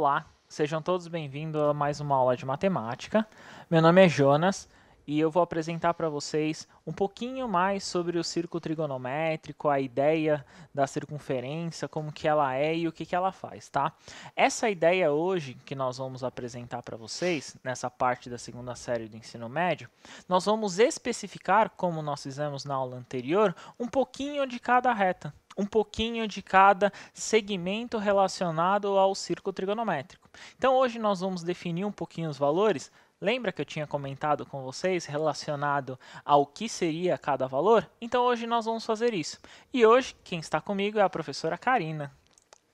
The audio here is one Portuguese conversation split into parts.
Olá, sejam todos bem-vindos a mais uma aula de matemática. Meu nome é Jonas e eu vou apresentar para vocês um pouquinho mais sobre o círculo trigonométrico, a ideia da circunferência, como que ela é e o que, que ela faz, tá? Essa ideia hoje que nós vamos apresentar para vocês, nessa parte da segunda série do ensino médio, nós vamos especificar, como nós fizemos na aula anterior, um pouquinho de cada reta, um pouquinho de cada segmento relacionado ao círculo trigonométrico. Então hoje nós vamos definir um pouquinho os valores. Lembra que eu tinha comentado com vocês relacionado ao que seria cada valor? Então hoje nós vamos fazer isso. E hoje quem está comigo é a professora Karina.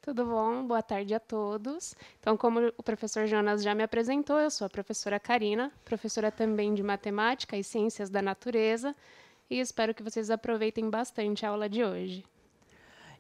Tudo bom? Boa tarde a todos. Então, como o professor Jonas já me apresentou, eu sou a professora Karina, professora também de Matemática e Ciências da Natureza, e espero que vocês aproveitem bastante a aula de hoje.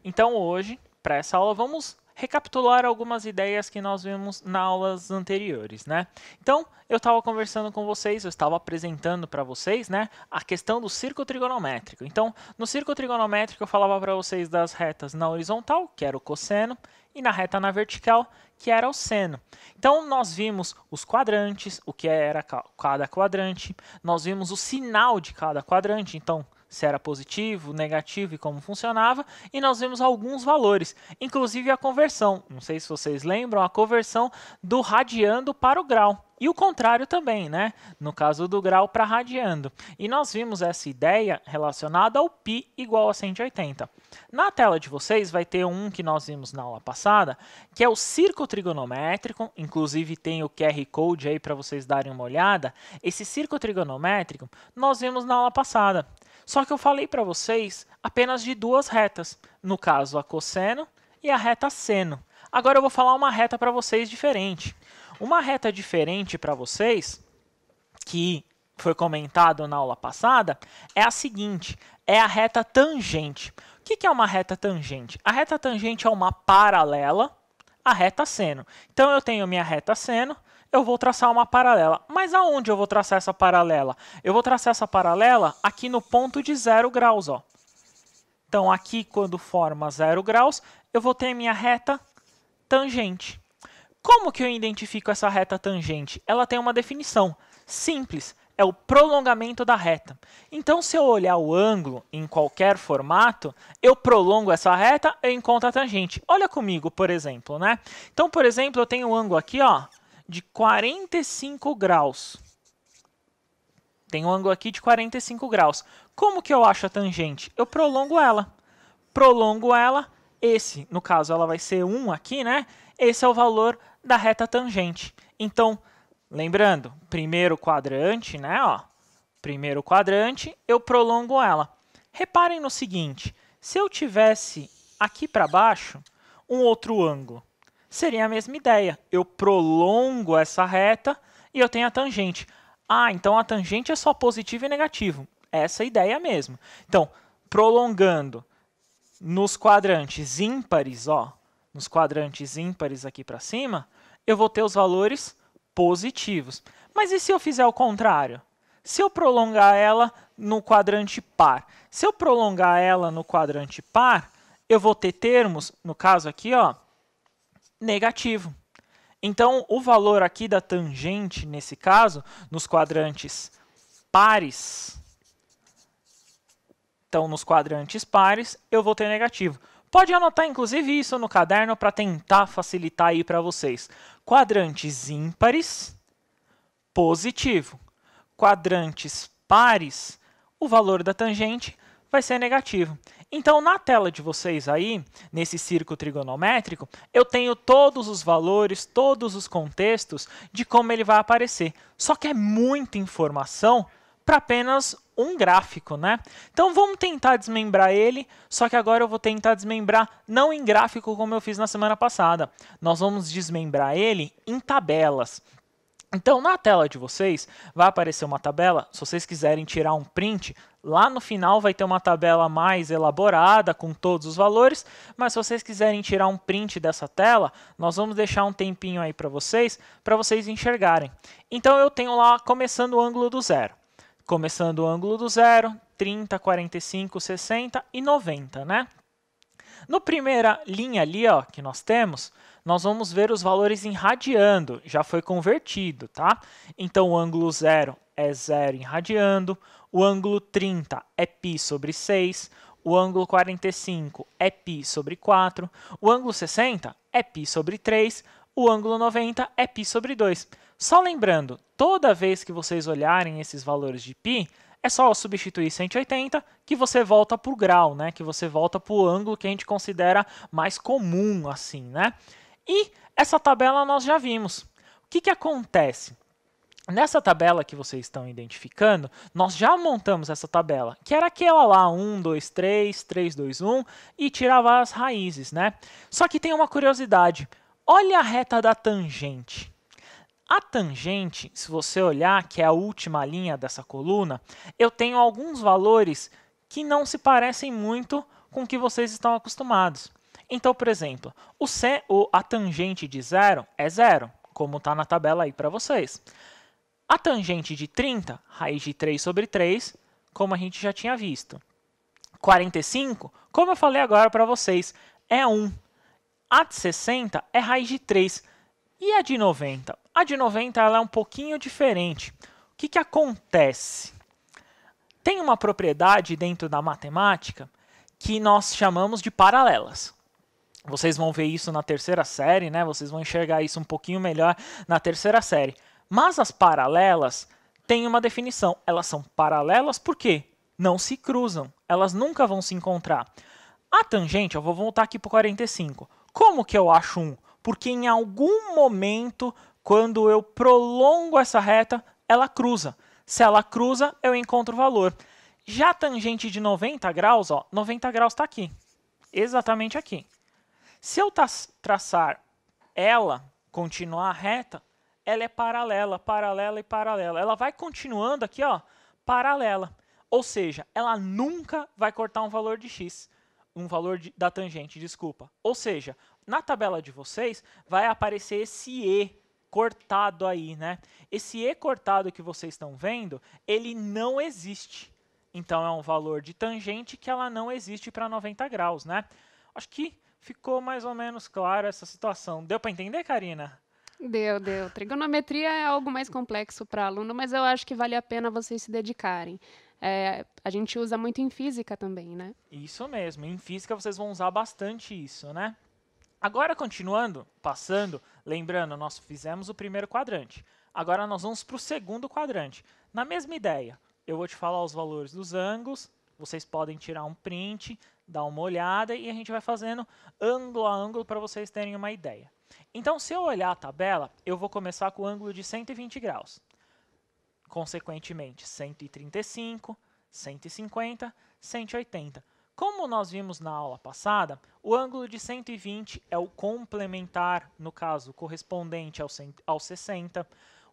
Então hoje, para essa aula, vamos recapitular algumas ideias que nós vimos nas aulas anteriores, né? Então, eu estava conversando com vocês, eu estava apresentando para vocês, né, a questão do circo trigonométrico. Então, no circo trigonométrico eu falava para vocês das retas na horizontal, que era o cosseno, e na reta na vertical, que era o seno. Então, nós vimos os quadrantes, o que era cada quadrante, nós vimos o sinal de cada quadrante, então, se era positivo, negativo e como funcionava, e nós vimos alguns valores, inclusive a conversão. Não sei se vocês lembram, a conversão do radiando para o grau. E o contrário também, né? No caso do grau para radiando. E nós vimos essa ideia relacionada ao π igual a 180. Na tela de vocês vai ter um que nós vimos na aula passada, que é o circo trigonométrico, inclusive tem o QR Code aí para vocês darem uma olhada. Esse circo trigonométrico nós vimos na aula passada. Só que eu falei para vocês apenas de duas retas, no caso a cosseno e a reta seno. Agora eu vou falar uma reta para vocês diferente. Uma reta diferente para vocês, que foi comentado na aula passada, é a seguinte, é a reta tangente. O que é uma reta tangente? A reta tangente é uma paralela à reta seno. Então, eu tenho minha reta seno, eu vou traçar uma paralela. Mas aonde eu vou traçar essa paralela? Eu vou traçar essa paralela aqui no ponto de zero graus. Ó. Então, aqui, quando forma zero graus, eu vou ter minha reta tangente. Como que eu identifico essa reta tangente? Ela tem uma definição simples, é o prolongamento da reta. Então, se eu olhar o ângulo em qualquer formato, eu prolongo essa reta, eu encontro a tangente. Olha comigo, por exemplo, né? Então, por exemplo, eu tenho um ângulo aqui, ó, de 45 graus. Tem um ângulo aqui de 45 graus. Como que eu acho a tangente? Eu prolongo ela. Prolongo ela, esse, no caso, ela vai ser 1 aqui, né? Esse é o valor da reta tangente. Então, lembrando, primeiro quadrante, né? Ó, primeiro quadrante, eu prolongo ela. Reparem no seguinte, se eu tivesse aqui para baixo um outro ângulo, seria a mesma ideia. Eu prolongo essa reta e eu tenho a tangente. Ah, então a tangente é só positivo e negativo. Essa é a ideia mesmo. Então, prolongando nos quadrantes ímpares, ó, nos quadrantes ímpares aqui para cima, eu vou ter os valores positivos. Mas e se eu fizer o contrário? Se eu prolongar ela no quadrante par? Se eu prolongar ela no quadrante par, eu vou ter termos, no caso aqui, ó, negativo. Então, o valor aqui da tangente, nesse caso, nos quadrantes pares, então nos quadrantes pares, eu vou ter negativo. Pode anotar, inclusive, isso no caderno para tentar facilitar aí para vocês. Quadrantes ímpares, positivo. Quadrantes pares, o valor da tangente vai ser negativo. Então, na tela de vocês aí, nesse círculo trigonométrico, eu tenho todos os valores, todos os contextos de como ele vai aparecer. Só que é muita informação para apenas um gráfico, né? Então vamos tentar desmembrar ele, só que agora eu vou tentar desmembrar não em gráfico como eu fiz na semana passada. Nós vamos desmembrar ele em tabelas. Então, na tela de vocês, vai aparecer uma tabela. Se vocês quiserem tirar um print, lá no final vai ter uma tabela mais elaborada com todos os valores. Mas se vocês quiserem tirar um print dessa tela, nós vamos deixar um tempinho aí para vocês, para vocês enxergarem. Então, eu tenho lá começando o ângulo do zero. Começando o ângulo do zero, 30, 45, 60 e 90, né? No primeira linha ali, ó, que nós temos, nós vamos ver os valores em radiando, já foi convertido, tá? Então, o ângulo 0 é 0 em radiando, o ângulo 30 é π sobre 6, o ângulo 45 é π sobre 4, o ângulo 60 é π sobre 3, o ângulo 90 é π sobre 2. Só lembrando, toda vez que vocês olharem esses valores de π, é só substituir 180 que você volta para o grau, né? Que você volta para o ângulo que a gente considera mais comum, assim, né? E essa tabela nós já vimos. O que, que acontece? Nessa tabela que vocês estão identificando, nós já montamos essa tabela, que era aquela lá, 1, 2, 3, 3, 2, 1, e tirava as raízes, né? Só que tem uma curiosidade. Olha a reta da tangente. A tangente, se você olhar, que é a última linha dessa coluna, eu tenho alguns valores que não se parecem muito com o que vocês estão acostumados. Então, por exemplo, o C, ou a tangente de zero é zero, como está na tabela aí para vocês. A tangente de 30, raiz de 3 sobre 3, como a gente já tinha visto. 45, como eu falei agora para vocês, é 1. A de 60 é raiz de 3. E a de 90? A de 90 ela é um pouquinho diferente. O que, que acontece? Tem uma propriedade dentro da matemática que nós chamamos de paralelas. Vocês vão ver isso na terceira série, né? Vocês vão enxergar isso um pouquinho melhor na terceira série. Mas as paralelas têm uma definição. Elas são paralelas porque não se cruzam. Elas nunca vão se encontrar. A tangente, eu vou voltar aqui para o 45. Como que eu acho um? Porque em algum momento quando eu prolongo essa reta, ela cruza. Se ela cruza, eu encontro o valor. Já a tangente de 90 graus, ó, 90 graus está aqui, exatamente aqui. Se eu traçar ela, continuar a reta, ela é paralela, paralela e paralela. Ela vai continuando aqui, ó, paralela. Ou seja, ela nunca vai cortar um valor de x, um valor de, da tangente, desculpa. Ou seja, na tabela de vocês vai aparecer esse e cortado aí, né? Esse E cortado que vocês estão vendo, ele não existe. Então é um valor de tangente que ela não existe para 90 graus, né? Acho que ficou mais ou menos claro essa situação. Deu para entender, Karina? Deu, deu. Trigonometria é algo mais complexo para aluno, mas eu acho que vale a pena vocês se dedicarem. É, a gente usa muito em física também, né? Isso mesmo. Em física vocês vão usar bastante isso, né? Agora, continuando, passando, lembrando, nós fizemos o primeiro quadrante. Agora nós vamos para o segundo quadrante. Na mesma ideia, eu vou te falar os valores dos ângulos, vocês podem tirar um print, dar uma olhada e a gente vai fazendo ângulo a ângulo para vocês terem uma ideia. Então, se eu olhar a tabela, eu vou começar com o ângulo de 120 graus. Consequentemente, 135, 150, 180. Como nós vimos na aula passada, o ângulo de 120 é o complementar, no caso, correspondente ao, ao 60,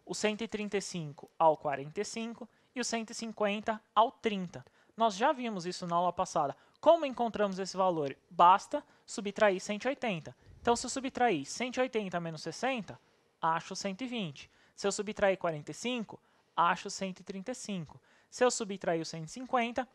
o 135 ao 45 e o 150 ao 30. Nós já vimos isso na aula passada. Como encontramos esse valor? Basta subtrair 180. Então, se eu subtrair 180 menos 60, acho 120. Se eu subtrair 45, acho 135. Se eu subtrair o 150,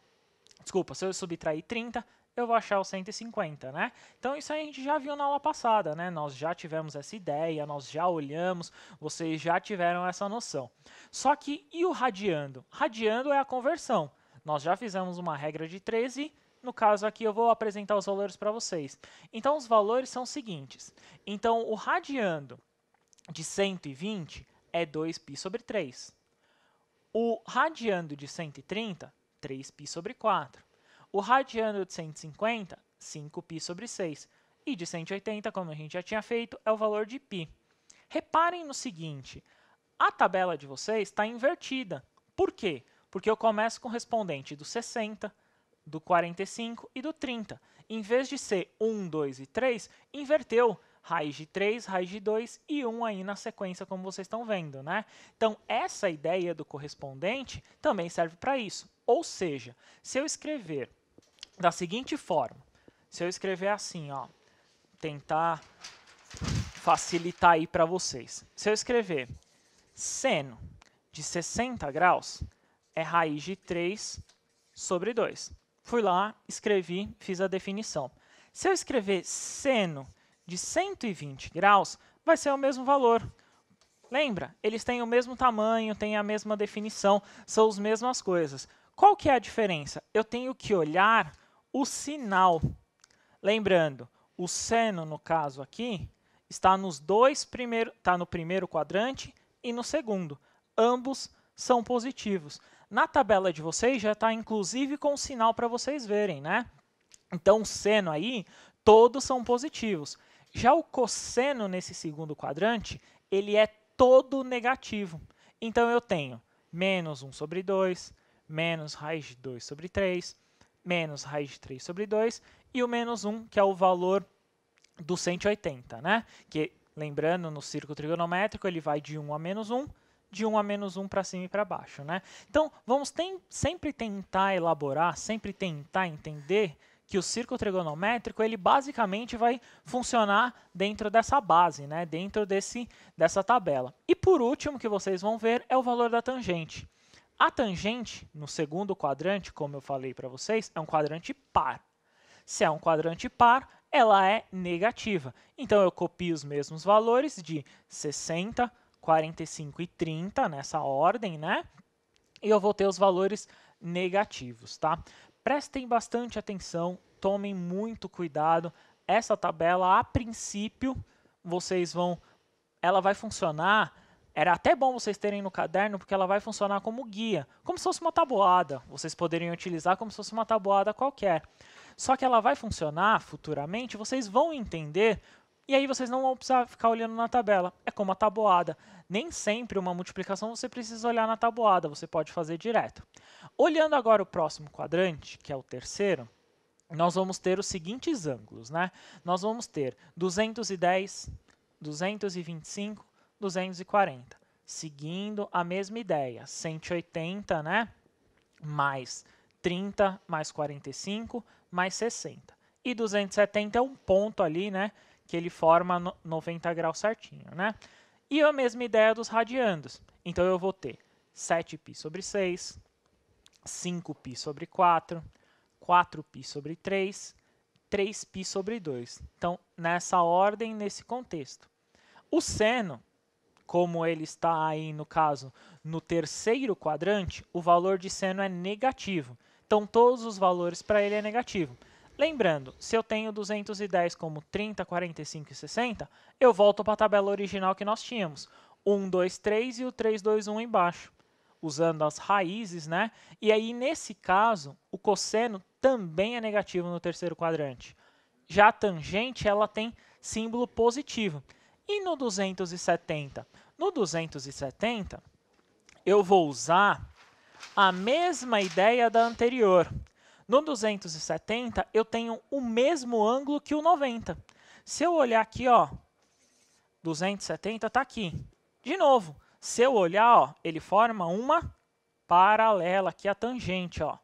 Desculpa, se eu subtrair 30, eu vou achar o 150, né? Então isso a gente já viu na aula passada, né? Nós já tivemos essa ideia, nós já olhamos, vocês já tiveram essa noção. Só que e o radiando? Radiando é a conversão. Nós já fizemos uma regra de 13, no caso aqui eu vou apresentar os valores para vocês. Então os valores são os seguintes. Então o radiando de 120 é 2π sobre 3. O radiando de 130 3π sobre 4. O radiano de 150, 5π sobre 6. E de 180, como a gente já tinha feito, é o valor de π. Reparem no seguinte, a tabela de vocês está invertida. Por quê? Porque eu começo com o correspondente do 60, do 45 e do 30. Em vez de ser 1, 2 e 3, inverteu raiz de 3, raiz de 2 e 1 aí na sequência, como vocês estão vendo. Né? Então, essa ideia do correspondente também serve para isso. Ou seja, se eu escrever da seguinte forma, se eu escrever assim, ó, tentar facilitar aí para vocês. Se eu escrever seno de 60 graus, é raiz de 3 sobre 2. Fui lá, escrevi, fiz a definição. Se eu escrever seno de 120 graus, vai ser o mesmo valor. Lembra? Eles têm o mesmo tamanho, têm a mesma definição, são as mesmas coisas. Qual que é a diferença? Eu tenho que olhar o sinal. Lembrando, o seno, no caso aqui, está nos dois primeiros, está no primeiro quadrante e no segundo. Ambos são positivos. Na tabela de vocês já está inclusive com o sinal para vocês verem, né? Então, o seno aí, todos são positivos. Já o cosseno nesse segundo quadrante, ele é todo negativo. Então, eu tenho menos 1 sobre 2, menos raiz de 2 sobre 3, menos raiz de 3 sobre 2, e o menos 1, que é o valor do 180, né? Que, lembrando, no círculo trigonométrico, ele vai de 1 a menos 1, de 1 a menos 1 para cima e para baixo, né? Então, vamos tem, sempre tentar elaborar, sempre tentar entender que o círculo trigonométrico ele basicamente vai funcionar dentro dessa base, né? dentro desse, dessa tabela. E por último, que vocês vão ver, é o valor da tangente. A tangente, no segundo quadrante, como eu falei para vocês, é um quadrante par. Se é um quadrante par, ela é negativa. Então, eu copio os mesmos valores de 60, 45 e 30 nessa ordem, né? E eu vou ter os valores negativos, tá? Prestem bastante atenção, tomem muito cuidado. Essa tabela, a princípio, vocês vão... Ela vai funcionar era até bom vocês terem no caderno, porque ela vai funcionar como guia, como se fosse uma tabuada. Vocês poderiam utilizar como se fosse uma tabuada qualquer. Só que ela vai funcionar futuramente, vocês vão entender e aí vocês não vão precisar ficar olhando na tabela. É como a tabuada. Nem sempre uma multiplicação você precisa olhar na tabuada, você pode fazer direto. Olhando agora o próximo quadrante, que é o terceiro, nós vamos ter os seguintes ângulos. Né? Nós vamos ter 210, 225 240. Seguindo a mesma ideia, 180, né? Mais 30, mais 45, mais 60. E 270 é um ponto ali, né? Que ele forma 90 graus certinho, né? E a mesma ideia dos radiandos. Então, eu vou ter 7π sobre 6, 5π sobre 4, 4π sobre 3, 3π sobre 2. Então, nessa ordem, nesse contexto. O seno como ele está aí no caso no terceiro quadrante, o valor de seno é negativo. Então todos os valores para ele é negativo. Lembrando, se eu tenho 210 como 30, 45 e 60, eu volto para a tabela original que nós tínhamos. 1, 2, 3 e o 3, 2, 1 embaixo, usando as raízes, né? E aí, nesse caso, o cosseno também é negativo no terceiro quadrante. Já a tangente, ela tem símbolo positivo. E no 270? No 270, eu vou usar a mesma ideia da anterior. No 270, eu tenho o mesmo ângulo que o 90. Se eu olhar aqui, ó, 270 está aqui. De novo, se eu olhar, ó, ele forma uma paralela, aqui é a tangente. Ó.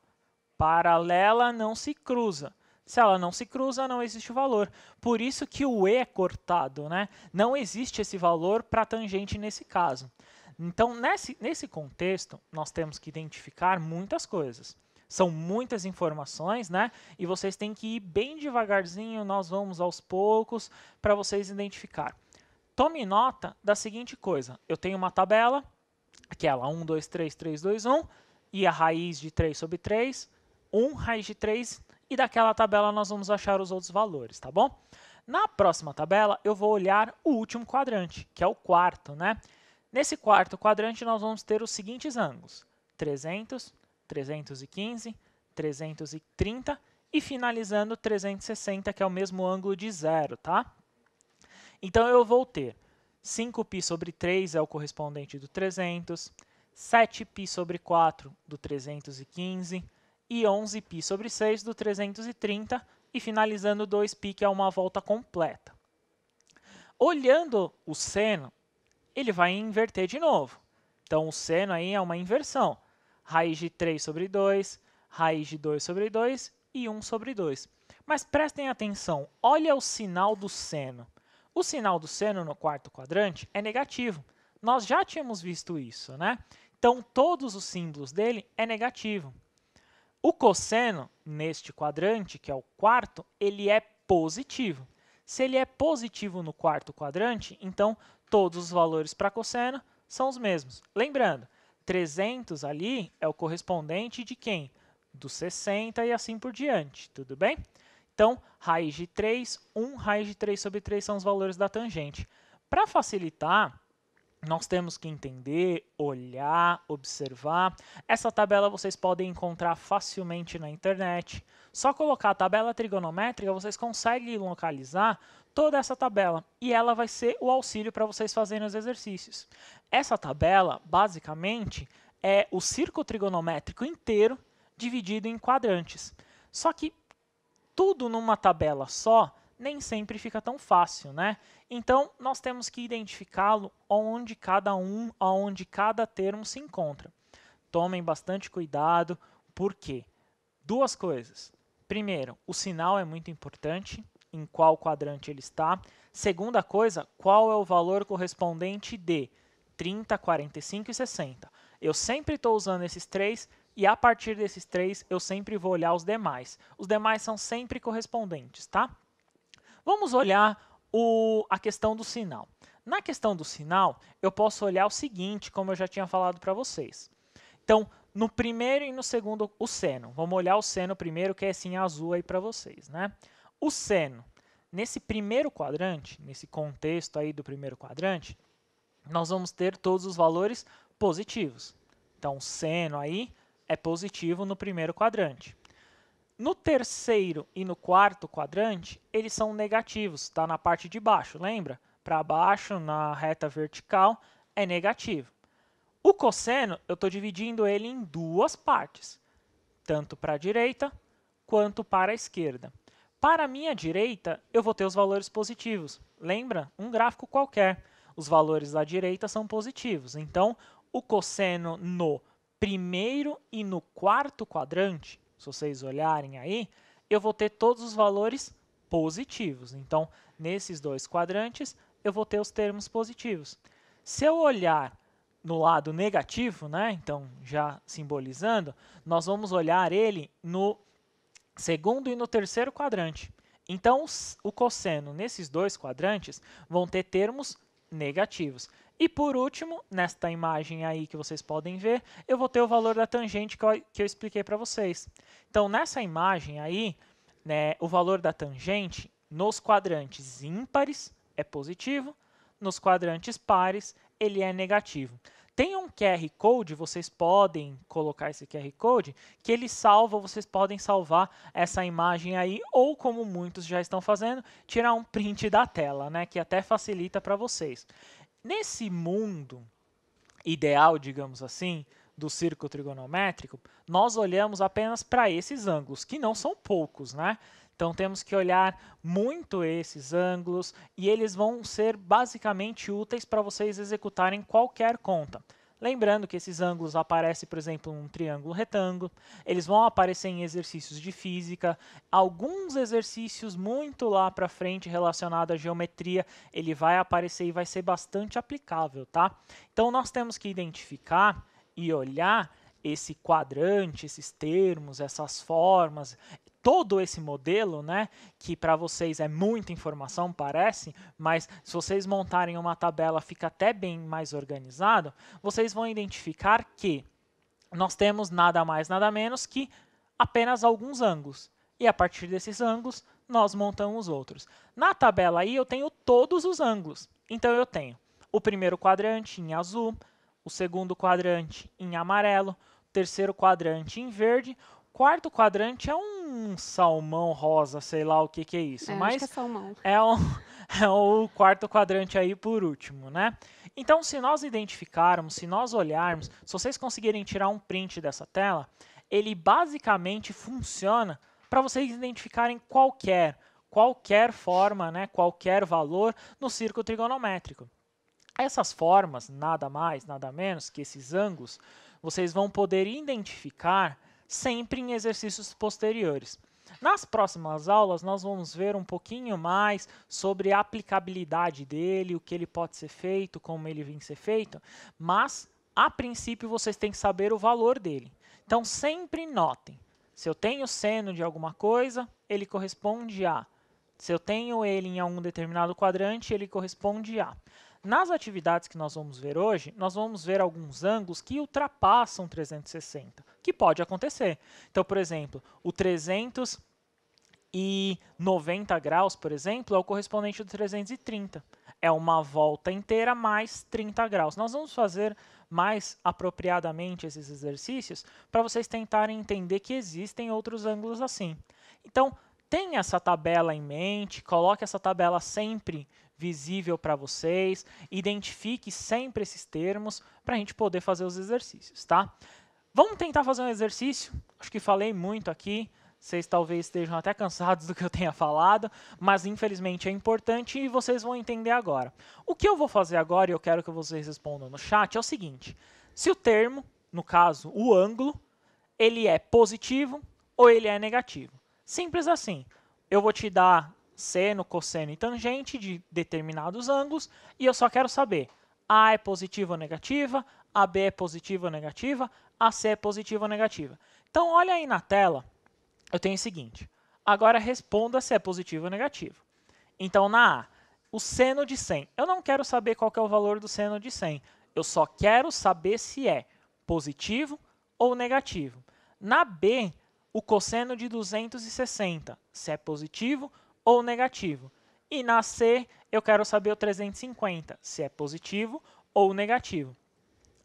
Paralela não se cruza. Se ela não se cruza, não existe valor. Por isso que o E é cortado, né? Não existe esse valor para tangente nesse caso. Então, nesse, nesse contexto, nós temos que identificar muitas coisas. São muitas informações, né? E vocês têm que ir bem devagarzinho, nós vamos aos poucos, para vocês identificar. Tome nota da seguinte coisa. Eu tenho uma tabela, aquela 1, 2, 3, 3, 2, 1, e a raiz de 3 sobre 3, 1 raiz de 3 e daquela tabela nós vamos achar os outros valores, tá bom? Na próxima tabela, eu vou olhar o último quadrante, que é o quarto, né? Nesse quarto quadrante, nós vamos ter os seguintes ângulos, 300, 315, 330 e finalizando 360, que é o mesmo ângulo de zero, tá? Então, eu vou ter 5π sobre 3 é o correspondente do 300, 7π sobre 4 do 315, e 11 π sobre 6 do 330 e finalizando 2π, que é uma volta completa. Olhando o seno, ele vai inverter de novo. Então, o seno aí é uma inversão. Raiz de 3 sobre 2, raiz de 2 sobre 2 e 1 sobre 2. Mas prestem atenção, olha o sinal do seno. O sinal do seno no quarto quadrante é negativo. Nós já tínhamos visto isso, né? Então, todos os símbolos dele é negativo. O cosseno, neste quadrante, que é o quarto, ele é positivo. Se ele é positivo no quarto quadrante, então todos os valores para cosseno são os mesmos. Lembrando, 300 ali é o correspondente de quem? Do 60 e assim por diante, tudo bem? Então, raiz de 3, 1, raiz de 3 sobre 3 são os valores da tangente. Para facilitar, nós temos que entender, olhar, observar. Essa tabela vocês podem encontrar facilmente na internet. Só colocar a tabela trigonométrica, vocês conseguem localizar toda essa tabela e ela vai ser o auxílio para vocês fazerem os exercícios. Essa tabela, basicamente, é o círculo trigonométrico inteiro dividido em quadrantes. Só que tudo numa tabela só nem sempre fica tão fácil, né? Então, nós temos que identificá-lo onde cada um, aonde cada termo se encontra. Tomem bastante cuidado, porque duas coisas. Primeiro, o sinal é muito importante, em qual quadrante ele está. Segunda coisa, qual é o valor correspondente de 30, 45 e 60. Eu sempre estou usando esses três e a partir desses três eu sempre vou olhar os demais. Os demais são sempre correspondentes, tá? Vamos olhar o, a questão do sinal. Na questão do sinal, eu posso olhar o seguinte, como eu já tinha falado para vocês. Então, no primeiro e no segundo, o seno. Vamos olhar o seno primeiro, que é assim azul aí para vocês. Né? O seno, nesse primeiro quadrante, nesse contexto aí do primeiro quadrante, nós vamos ter todos os valores positivos. Então, o seno aí é positivo no primeiro quadrante. No terceiro e no quarto quadrante, eles são negativos, está na parte de baixo, lembra? Para baixo, na reta vertical, é negativo. O cosseno, eu estou dividindo ele em duas partes, tanto para a direita quanto para a esquerda. Para a minha direita, eu vou ter os valores positivos. Lembra? Um gráfico qualquer. Os valores da direita são positivos. Então, o cosseno no primeiro e no quarto quadrante se vocês olharem aí, eu vou ter todos os valores positivos. Então, nesses dois quadrantes, eu vou ter os termos positivos. Se eu olhar no lado negativo, né, então já simbolizando, nós vamos olhar ele no segundo e no terceiro quadrante. Então, o cosseno nesses dois quadrantes vão ter termos negativos. E por último, nesta imagem aí que vocês podem ver, eu vou ter o valor da tangente que eu, que eu expliquei para vocês. Então, nessa imagem aí, né, o valor da tangente nos quadrantes ímpares é positivo, nos quadrantes pares ele é negativo. Tem um QR Code, vocês podem colocar esse QR Code, que ele salva, vocês podem salvar essa imagem aí, ou como muitos já estão fazendo, tirar um print da tela, né, que até facilita para vocês. Nesse mundo ideal, digamos assim, do círculo trigonométrico, nós olhamos apenas para esses ângulos, que não são poucos, né? Então temos que olhar muito esses ângulos e eles vão ser basicamente úteis para vocês executarem qualquer conta. Lembrando que esses ângulos aparecem, por exemplo, num triângulo retângulo, eles vão aparecer em exercícios de física, alguns exercícios muito lá para frente relacionados à geometria, ele vai aparecer e vai ser bastante aplicável, tá? Então nós temos que identificar e olhar esse quadrante, esses termos, essas formas, todo esse modelo, né, que para vocês é muita informação, parece, mas se vocês montarem uma tabela, fica até bem mais organizado, vocês vão identificar que nós temos nada mais, nada menos que apenas alguns ângulos. E a partir desses ângulos, nós montamos outros. Na tabela aí, eu tenho todos os ângulos. Então, eu tenho o primeiro quadrante em azul, o segundo quadrante em amarelo, o terceiro quadrante em verde, quarto quadrante é um salmão rosa, sei lá o que que é isso. É, mas é, é, o, é o quarto quadrante aí por último, né? Então, se nós identificarmos, se nós olharmos, se vocês conseguirem tirar um print dessa tela, ele basicamente funciona para vocês identificarem qualquer, qualquer forma, né, qualquer valor no círculo trigonométrico. Essas formas, nada mais, nada menos que esses ângulos, vocês vão poder identificar sempre em exercícios posteriores. Nas próximas aulas, nós vamos ver um pouquinho mais sobre a aplicabilidade dele, o que ele pode ser feito, como ele vem ser feito, mas, a princípio, vocês têm que saber o valor dele. Então, sempre notem. Se eu tenho seno de alguma coisa, ele corresponde a. Se eu tenho ele em algum determinado quadrante, ele corresponde a. Nas atividades que nós vamos ver hoje, nós vamos ver alguns ângulos que ultrapassam 360, que pode acontecer. Então, por exemplo, o 390 graus, por exemplo, é o correspondente do 330. É uma volta inteira mais 30 graus. Nós vamos fazer mais apropriadamente esses exercícios para vocês tentarem entender que existem outros ângulos assim. Então, tenha essa tabela em mente, coloque essa tabela sempre visível para vocês. Identifique sempre esses termos para a gente poder fazer os exercícios, tá? Vamos tentar fazer um exercício. Acho que falei muito aqui. Vocês talvez estejam até cansados do que eu tenha falado, mas infelizmente é importante e vocês vão entender agora. O que eu vou fazer agora e eu quero que vocês respondam no chat é o seguinte: se o termo, no caso o ângulo, ele é positivo ou ele é negativo. Simples assim. Eu vou te dar seno, cosseno e tangente de determinados ângulos, e eu só quero saber A é positiva ou negativa, AB é positiva ou negativa, AC é positiva ou negativa. Então, olha aí na tela, eu tenho o seguinte, agora responda se é positivo ou negativo. Então, na A, o seno de 100, eu não quero saber qual que é o valor do seno de 100, eu só quero saber se é positivo ou negativo. Na B, o cosseno de 260, se é positivo ou ou negativo. E na C, eu quero saber o 350, se é positivo ou negativo.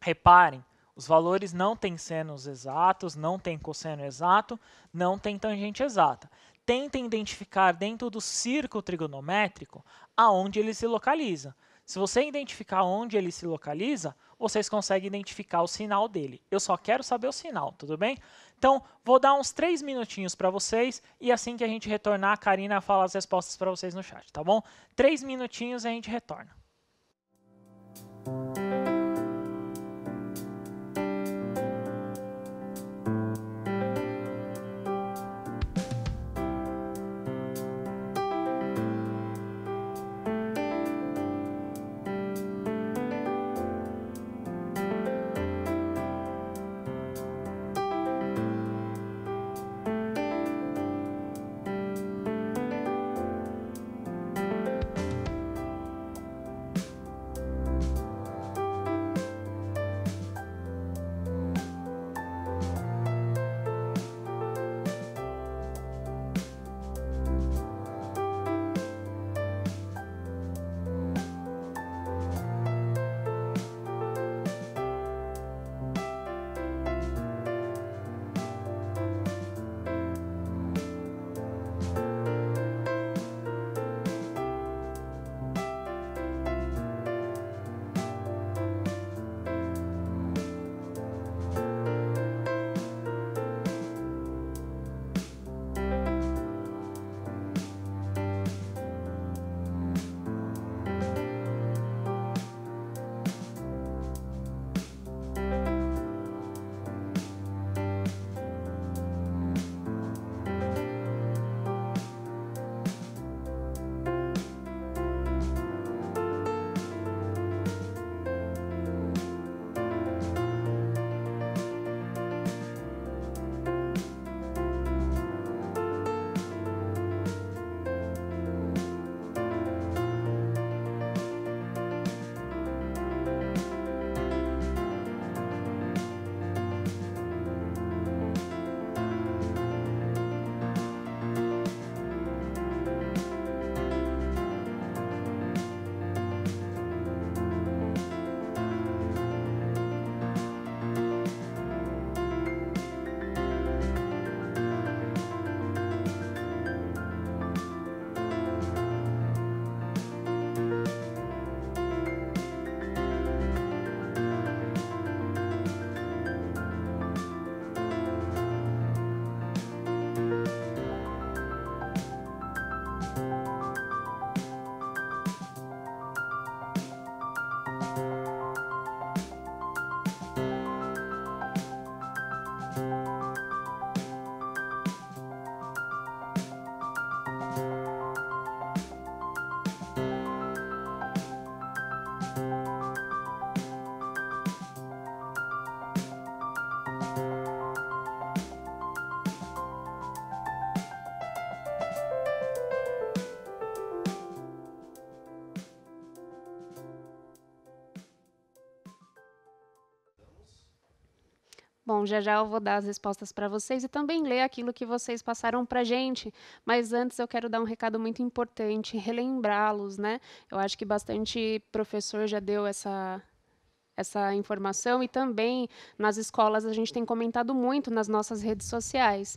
Reparem, os valores não têm senos exatos, não têm cosseno exato, não têm tangente exata. Tentem identificar dentro do círculo trigonométrico aonde ele se localiza. Se você identificar onde ele se localiza, vocês conseguem identificar o sinal dele. Eu só quero saber o sinal, tudo bem? Então, vou dar uns três minutinhos para vocês e assim que a gente retornar, a Karina fala as respostas para vocês no chat, tá bom? Três minutinhos e a gente retorna. Bom, já já eu vou dar as respostas para vocês e também ler aquilo que vocês passaram para gente. Mas antes eu quero dar um recado muito importante, relembrá-los, né? Eu acho que bastante professor já deu essa essa informação e também nas escolas a gente tem comentado muito nas nossas redes sociais.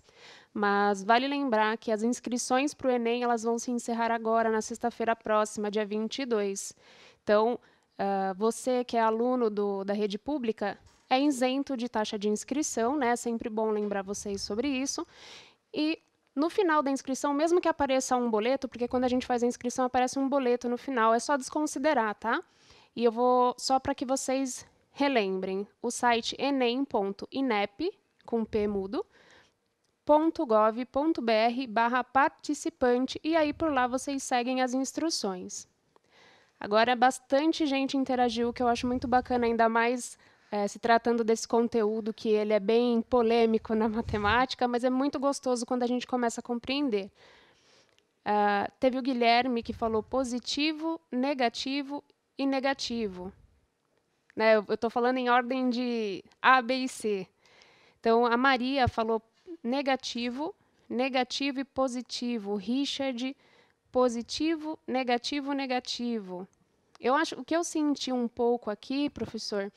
Mas vale lembrar que as inscrições para o Enem elas vão se encerrar agora na sexta-feira próxima, dia 22. Então, uh, você que é aluno do, da rede pública, é isento de taxa de inscrição, né? É sempre bom lembrar vocês sobre isso. E no final da inscrição, mesmo que apareça um boleto, porque quando a gente faz a inscrição aparece um boleto no final, é só desconsiderar, tá? E eu vou só para que vocês relembrem, o site enem.inep com p mudo .gov.br barra participante e aí por lá vocês seguem as instruções. Agora bastante gente interagiu, que eu acho muito bacana, ainda mais é, se tratando desse conteúdo que ele é bem polêmico na matemática, mas é muito gostoso quando a gente começa a compreender. Uh, teve o Guilherme que falou positivo, negativo e negativo. Né, eu estou falando em ordem de A, B e C. Então, a Maria falou negativo, negativo e positivo. Richard, positivo, negativo, negativo. Eu acho o que eu senti um pouco aqui, professor,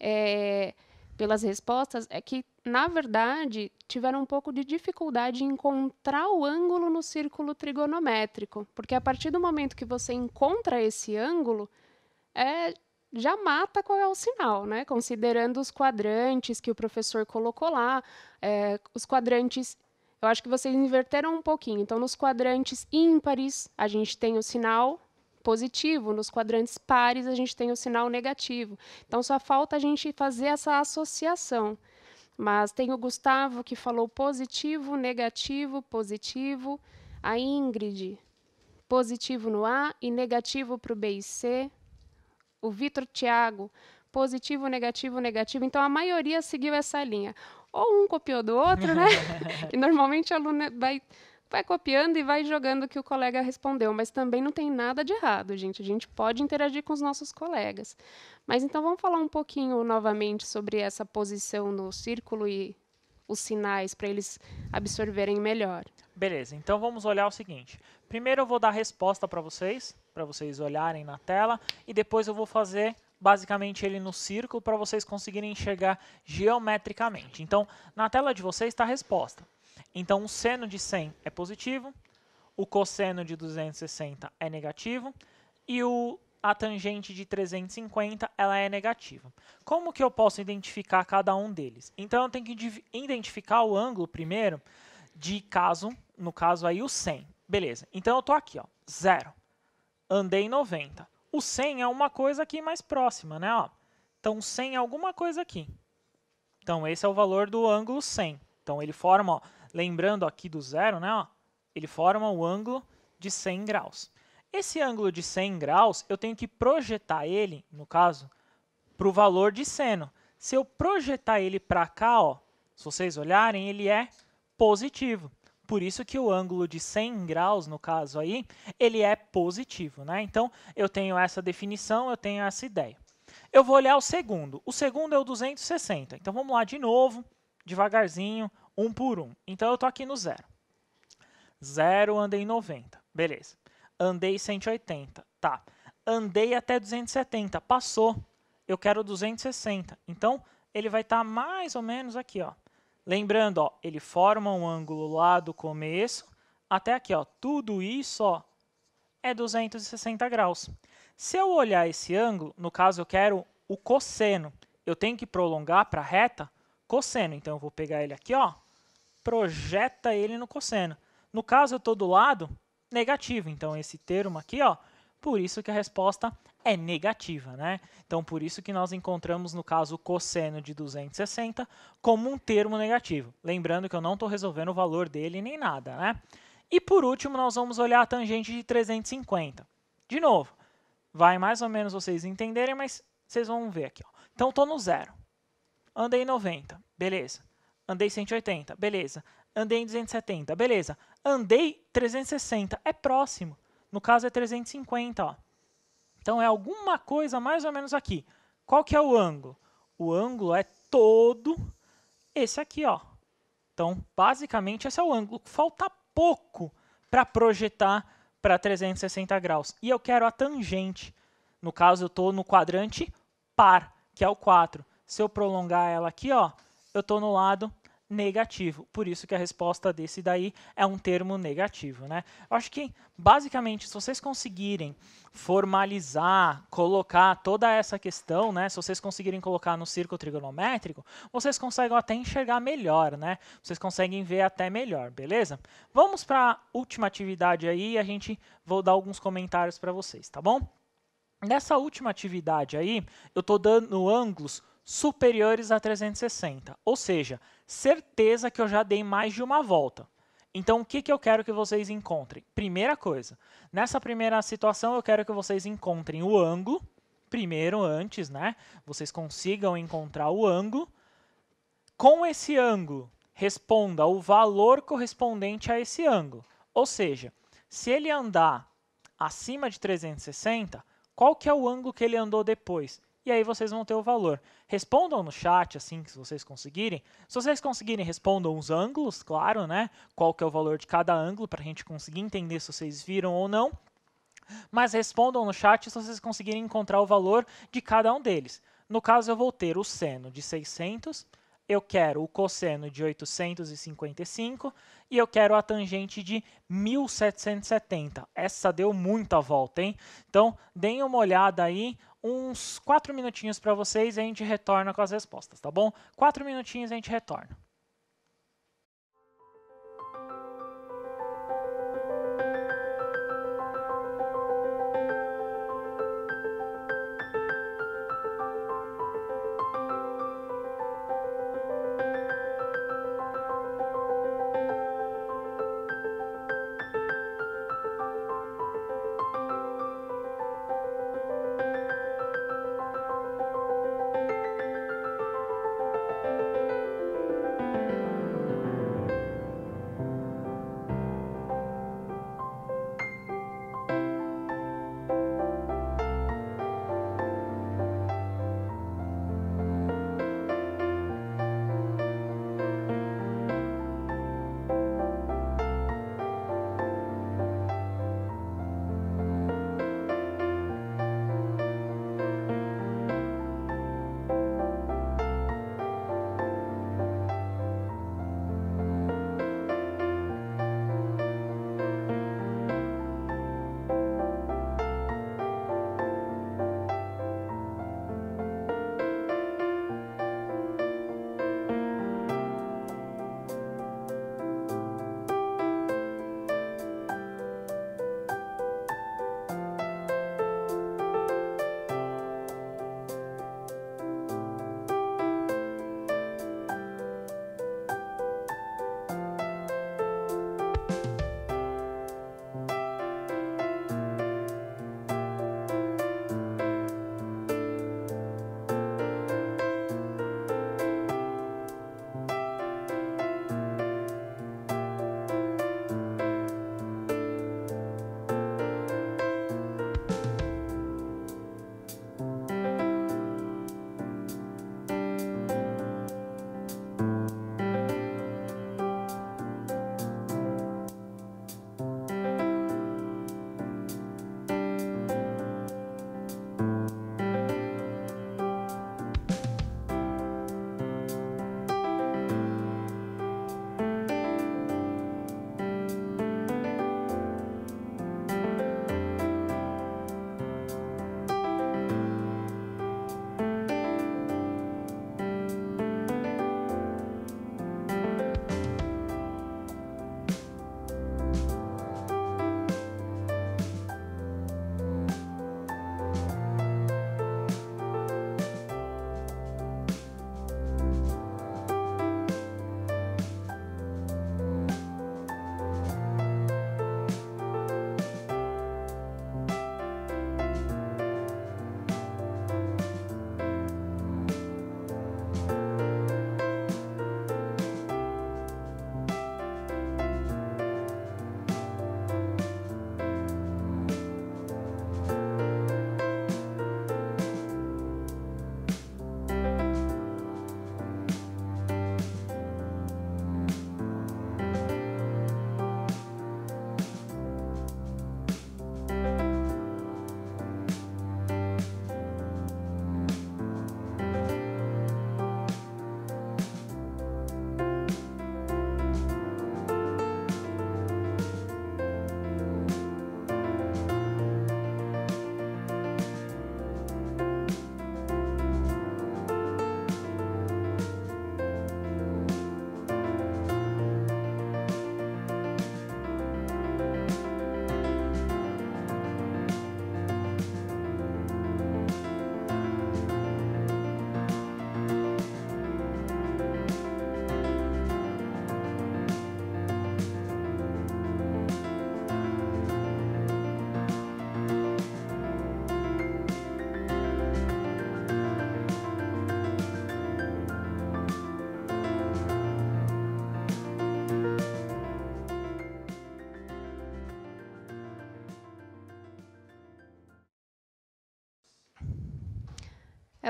é, pelas respostas é que, na verdade, tiveram um pouco de dificuldade em encontrar o ângulo no círculo trigonométrico, porque a partir do momento que você encontra esse ângulo, é, já mata qual é o sinal, né? Considerando os quadrantes que o professor colocou lá, é, os quadrantes. Eu acho que vocês inverteram um pouquinho. Então, nos quadrantes ímpares, a gente tem o sinal positivo, nos quadrantes pares a gente tem o sinal negativo. Então só falta a gente fazer essa associação. Mas tem o Gustavo que falou positivo, negativo, positivo. A Ingrid, positivo no A e negativo para o B e C. O Vitor Tiago, positivo, negativo, negativo. Então a maioria seguiu essa linha. Ou um copiou do outro, né? e normalmente o aluno vai vai copiando e vai jogando o que o colega respondeu, mas também não tem nada de errado, gente. A gente pode interagir com os nossos colegas. Mas então vamos falar um pouquinho novamente sobre essa posição no círculo e os sinais para eles absorverem melhor. Beleza, então vamos olhar o seguinte. Primeiro eu vou dar a resposta para vocês, para vocês olharem na tela, e depois eu vou fazer basicamente ele no círculo para vocês conseguirem enxergar geometricamente. Então, na tela de vocês está a resposta. Então, o seno de 100 é positivo, o cosseno de 260 é negativo e o, a tangente de 350 ela é negativa. Como que eu posso identificar cada um deles? Então, eu tenho que identificar o ângulo primeiro de caso, no caso aí o 100. Beleza, então eu estou aqui, ó, 0. Andei 90. O 100 é uma coisa aqui mais próxima, né? Ó. Então, 100 é alguma coisa aqui. Então, esse é o valor do ângulo 100. Então, ele forma ó, Lembrando aqui do zero, né, ó, ele forma um ângulo de 100 graus. Esse ângulo de 100 graus, eu tenho que projetar ele, no caso, para o valor de seno. Se eu projetar ele para cá, ó, se vocês olharem, ele é positivo. Por isso que o ângulo de 100 graus, no caso aí, ele é positivo. Né? Então, eu tenho essa definição, eu tenho essa ideia. Eu vou olhar o segundo. O segundo é o 260. Então, vamos lá de novo, devagarzinho, um por um. Então eu estou aqui no zero. Zero, andei 90. Beleza. Andei 180. Tá. Andei até 270. Passou. Eu quero 260. Então, ele vai estar tá mais ou menos aqui. Ó. Lembrando, ó, ele forma um ângulo lá do começo até aqui. Ó. Tudo isso ó, é 260 graus. Se eu olhar esse ângulo, no caso eu quero o cosseno, eu tenho que prolongar para a reta, cosseno. Então eu vou pegar ele aqui, ó, projeta ele no cosseno. No caso eu estou do lado negativo, então esse termo aqui, ó, por isso que a resposta é negativa, né? Então por isso que nós encontramos no caso o cosseno de 260 como um termo negativo. Lembrando que eu não estou resolvendo o valor dele nem nada, né? E por último nós vamos olhar a tangente de 350. De novo, vai mais ou menos vocês entenderem, mas vocês vão ver aqui. Ó. Então estou no zero. Andei 90, beleza. Andei 180, beleza. Andei 270, beleza. Andei 360, é próximo. No caso é 350, ó. Então é alguma coisa mais ou menos aqui. Qual que é o ângulo? O ângulo é todo esse aqui, ó. Então, basicamente, esse é o ângulo. Falta pouco para projetar para 360 graus. E eu quero a tangente. No caso, eu estou no quadrante par, que é o 4. Se eu prolongar ela aqui, ó, eu estou no lado negativo. Por isso que a resposta desse daí é um termo negativo. Né? Eu acho que, basicamente, se vocês conseguirem formalizar, colocar toda essa questão, né? se vocês conseguirem colocar no círculo trigonométrico, vocês conseguem até enxergar melhor, né? vocês conseguem ver até melhor, beleza? Vamos para a última atividade aí e a gente vou dar alguns comentários para vocês, tá bom? Nessa última atividade aí, eu estou dando ângulos superiores a 360, ou seja, certeza que eu já dei mais de uma volta. Então, o que, que eu quero que vocês encontrem? Primeira coisa, nessa primeira situação eu quero que vocês encontrem o ângulo, primeiro antes, né? Vocês consigam encontrar o ângulo. Com esse ângulo, responda o valor correspondente a esse ângulo. Ou seja, se ele andar acima de 360, qual que é o ângulo que ele andou depois? e aí vocês vão ter o valor. Respondam no chat, assim, se vocês conseguirem. Se vocês conseguirem, respondam os ângulos, claro, né? Qual que é o valor de cada ângulo, para a gente conseguir entender se vocês viram ou não. Mas respondam no chat se vocês conseguirem encontrar o valor de cada um deles. No caso, eu vou ter o seno de 600, eu quero o cosseno de 855 e eu quero a tangente de 1770. Essa deu muita volta, hein? Então, deem uma olhada aí, uns 4 minutinhos para vocês e a gente retorna com as respostas, tá bom? 4 minutinhos e a gente retorna.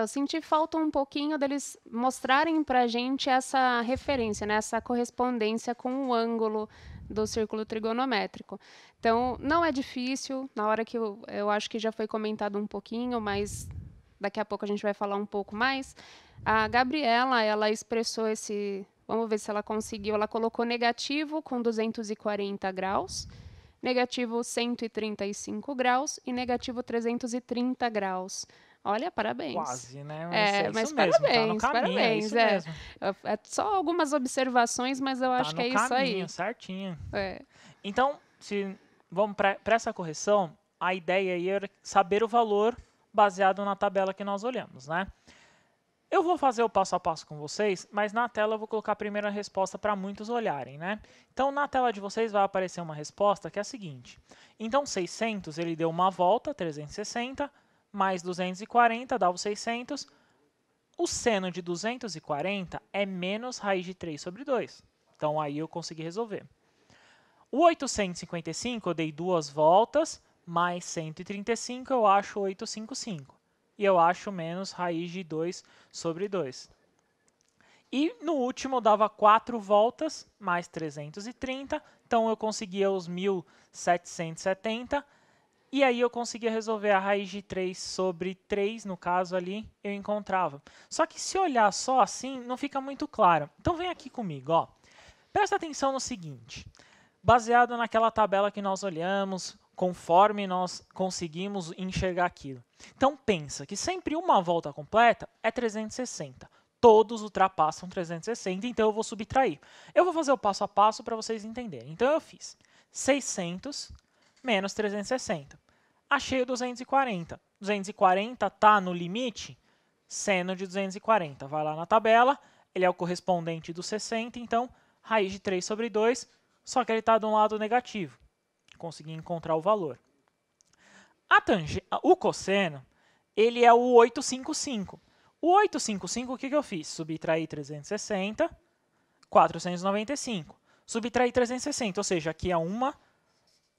Eu senti falta um pouquinho deles mostrarem para a gente essa referência, né? essa correspondência com o ângulo do círculo trigonométrico. Então, não é difícil, na hora que eu, eu acho que já foi comentado um pouquinho, mas daqui a pouco a gente vai falar um pouco mais. A Gabriela, ela expressou esse, vamos ver se ela conseguiu, ela colocou negativo com 240 graus, negativo 135 graus e negativo 330 graus. Olha, parabéns. Quase, né? Mas é, é mas tá parabéns, tá caminho, é parabéns. É, é, é, só algumas observações, mas eu tá acho que é caminho, isso aí. certinho. É. Então, se vamos para essa correção, a ideia aí era saber o valor baseado na tabela que nós olhamos, né? Eu vou fazer o passo a passo com vocês, mas na tela eu vou colocar a primeira resposta para muitos olharem, né? Então, na tela de vocês vai aparecer uma resposta que é a seguinte. Então, 600, ele deu uma volta, 360, mais 240 dá os 600. O seno de 240 é menos raiz de 3 sobre 2. Então, aí eu consegui resolver. O 855 eu dei duas voltas, mais 135 eu acho 855. E eu acho menos raiz de 2 sobre 2. E no último eu dava 4 voltas, mais 330, então eu conseguia os 1770 e aí eu conseguia resolver a raiz de 3 sobre 3, no caso ali, eu encontrava. Só que se olhar só assim, não fica muito claro. Então vem aqui comigo, ó. Presta atenção no seguinte. Baseado naquela tabela que nós olhamos, conforme nós conseguimos enxergar aquilo. Então pensa que sempre uma volta completa é 360. Todos ultrapassam 360, então eu vou subtrair. Eu vou fazer o passo a passo para vocês entenderem. Então eu fiz 600 menos 360. Achei o 240. 240 está no limite? Seno de 240. Vai lá na tabela, ele é o correspondente do 60, então raiz de 3 sobre 2, só que ele está de um lado negativo. Consegui encontrar o valor. A tange... O cosseno ele é o 855. O 855, o que, que eu fiz? Subtrair 360, 495. Subtrair 360, ou seja, aqui é uma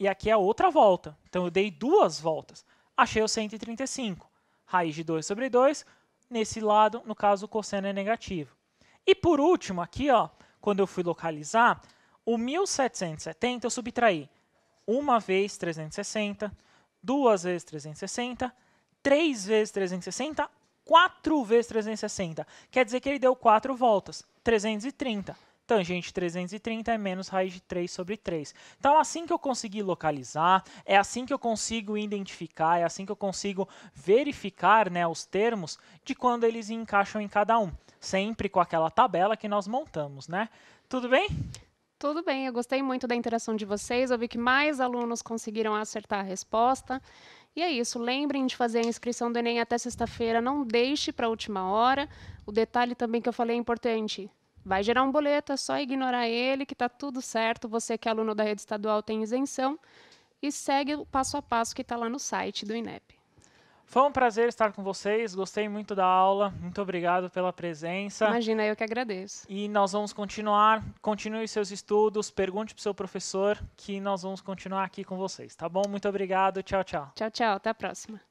e aqui é a outra volta. Então, eu dei duas voltas. Achei o 135. Raiz de 2 sobre 2. Nesse lado, no caso, o cosseno é negativo. E por último, aqui, ó, quando eu fui localizar, o 1770 eu subtraí uma vez 360, duas vezes 360, três vezes 360, quatro vezes 360. Quer dizer que ele deu quatro voltas, 330 tangente 330 é menos raiz de 3 sobre 3. Então, assim que eu consegui localizar, é assim que eu consigo identificar, é assim que eu consigo verificar né, os termos de quando eles encaixam em cada um, sempre com aquela tabela que nós montamos, né? Tudo bem? Tudo bem, eu gostei muito da interação de vocês, eu vi que mais alunos conseguiram acertar a resposta. E é isso, lembrem de fazer a inscrição do Enem até sexta-feira, não deixe para a última hora. O detalhe também que eu falei é importante, Vai gerar um boleto, é só ignorar ele que está tudo certo. Você que é aluno da rede estadual tem isenção e segue o passo a passo que está lá no site do INEP. Foi um prazer estar com vocês, gostei muito da aula, muito obrigado pela presença. Imagina, eu que agradeço. E nós vamos continuar, continue seus estudos, pergunte para o seu professor que nós vamos continuar aqui com vocês, tá bom? Muito obrigado, tchau, tchau. Tchau, tchau, até a próxima.